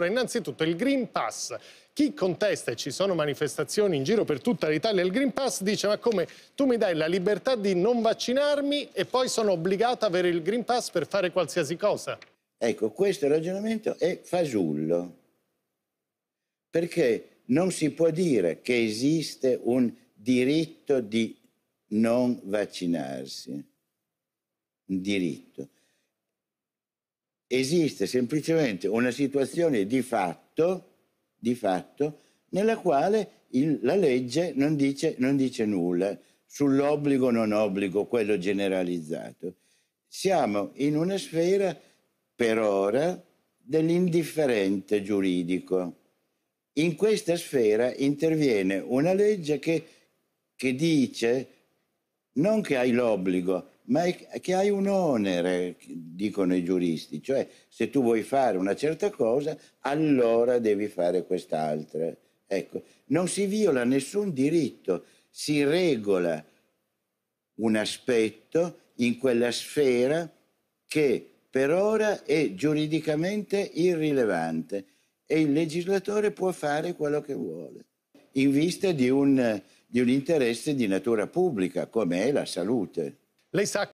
Allora, innanzitutto il Green Pass. Chi contesta e ci sono manifestazioni in giro per tutta l'Italia il Green Pass dice ma come tu mi dai la libertà di non vaccinarmi e poi sono obbligato ad avere il Green Pass per fare qualsiasi cosa? Ecco, questo ragionamento è fasullo, perché non si può dire che esiste un diritto di non vaccinarsi. Un diritto esiste semplicemente una situazione di fatto, di fatto nella quale il, la legge non dice, non dice nulla sull'obbligo o non obbligo, quello generalizzato. Siamo in una sfera, per ora, dell'indifferente giuridico. In questa sfera interviene una legge che, che dice non che hai l'obbligo, ma che hai un onere, dicono i giuristi, cioè se tu vuoi fare una certa cosa, allora devi fare quest'altra. Ecco, non si viola nessun diritto, si regola un aspetto in quella sfera che per ora è giuridicamente irrilevante e il legislatore può fare quello che vuole in vista di un di un interesse di natura pubblica come è la salute. Lei sa